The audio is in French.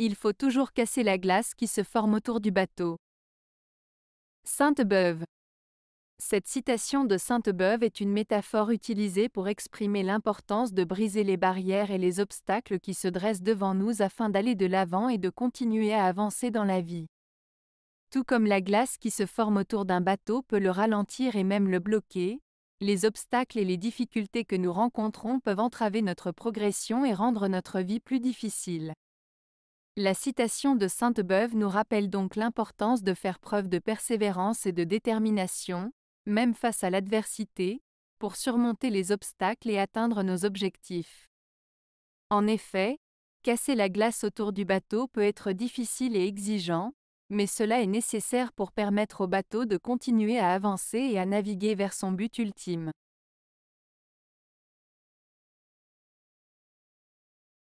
il faut toujours casser la glace qui se forme autour du bateau. Sainte-Beuve. Cette citation de Sainte-Beuve est une métaphore utilisée pour exprimer l'importance de briser les barrières et les obstacles qui se dressent devant nous afin d'aller de l'avant et de continuer à avancer dans la vie. Tout comme la glace qui se forme autour d'un bateau peut le ralentir et même le bloquer, les obstacles et les difficultés que nous rencontrons peuvent entraver notre progression et rendre notre vie plus difficile. La citation de Sainte-Beuve nous rappelle donc l'importance de faire preuve de persévérance et de détermination, même face à l'adversité, pour surmonter les obstacles et atteindre nos objectifs. En effet, casser la glace autour du bateau peut être difficile et exigeant, mais cela est nécessaire pour permettre au bateau de continuer à avancer et à naviguer vers son but ultime.